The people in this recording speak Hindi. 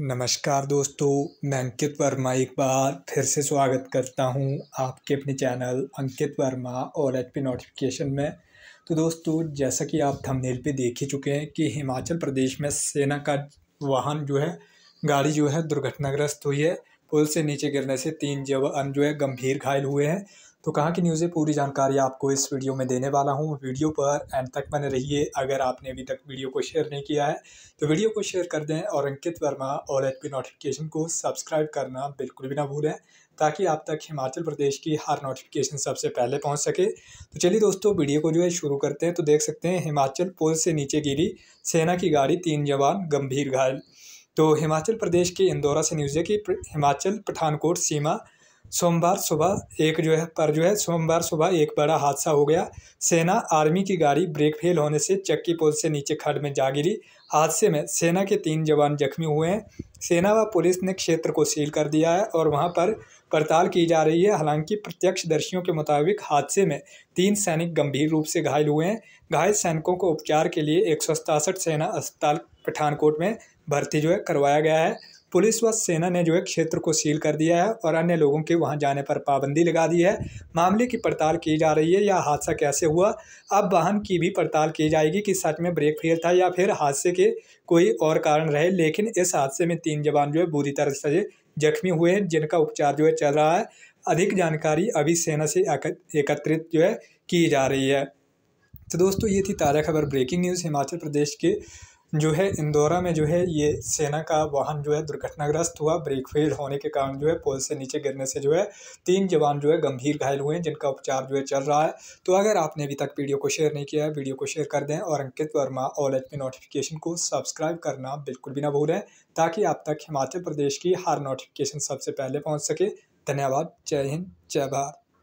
नमस्कार दोस्तों मैं अंकित वर्मा एक बार फिर से स्वागत करता हूं आपके अपने चैनल अंकित वर्मा और एच पी नोटिफिकेशन में तो दोस्तों जैसा कि आप थंबनेल पे देख ही चुके हैं कि हिमाचल प्रदेश में सेना का वाहन जो है गाड़ी जो है दुर्घटनाग्रस्त हुई है पुल से नीचे गिरने से तीन जवान जो है गंभीर घायल हुए हैं तो कहाँ की न्यूज़ें पूरी जानकारी आपको इस वीडियो में देने वाला हूँ वीडियो पर एंड तक बने रहिए अगर आपने अभी तक वीडियो को शेयर नहीं किया है तो वीडियो को शेयर कर दें और अंकित वर्मा और एच नोटिफिकेशन को सब्सक्राइब करना बिल्कुल भी ना भूलें ताकि आप तक हिमाचल प्रदेश की हर नोटिफिकेशन सबसे पहले पहुंच सके तो चलिए दोस्तों वीडियो को जो है शुरू करते हैं तो देख सकते हैं हिमाचल पुल से नीचे गिरी सेना की गाड़ी तीन जवान गंभीर घायल तो हिमाचल प्रदेश के इंदौरा से न्यूज़ है कि हिमाचल पठानकोट सीमा सोमवार सुबह एक जो है पर जो है सोमवार सुबह एक बड़ा हादसा हो गया सेना आर्मी की गाड़ी ब्रेक फेल होने से चक्की पुल से नीचे खड में जा गिरी हादसे में सेना के तीन जवान जख्मी हुए हैं सेना व पुलिस ने क्षेत्र को सील कर दिया है और वहां पर पड़ताल की जा रही है हालांकि प्रत्यक्षदर्शियों के मुताबिक हादसे में तीन सैनिक गंभीर रूप से घायल हुए हैं घायल सैनिकों को उपचार के लिए एक सेना अस्पताल पठानकोट में भर्ती जो है करवाया गया है पुलिस व सेना ने जो है क्षेत्र को सील कर दिया है और अन्य लोगों के वहां जाने पर पाबंदी लगा दी है मामले की पड़ताल की जा रही है या हादसा कैसे हुआ अब वाहन की भी पड़ताल की जाएगी कि सच में ब्रेक फेल था या फिर हादसे के कोई और कारण रहे लेकिन इस हादसे में तीन जवान जो है बुरी तरह से जख्मी हुए हैं जिनका उपचार जो है चल रहा है अधिक जानकारी अभी सेना से एकत्रित जो है की जा रही है तो दोस्तों ये थी ताज़ा खबर ब्रेकिंग न्यूज़ हिमाचल प्रदेश के जो है इंदौरा में जो है ये सेना का वाहन जो है दुर्घटनाग्रस्त हुआ ब्रेक फेल होने के कारण जो है पुल से नीचे गिरने से जो है तीन जवान जो है गंभीर घायल हुए हैं जिनका उपचार जो है चल रहा है तो अगर आपने अभी तक वीडियो को शेयर नहीं किया है वीडियो को शेयर कर दें और अंकित वर्मा ऑल एच नोटिफिकेशन को सब्सक्राइब करना बिल्कुल भी ना भूलें ताकि आप तक हिमाचल प्रदेश की हर नोटिफिकेशन सबसे पहले पहुँच सके धन्यवाद जय हिंद जय भारत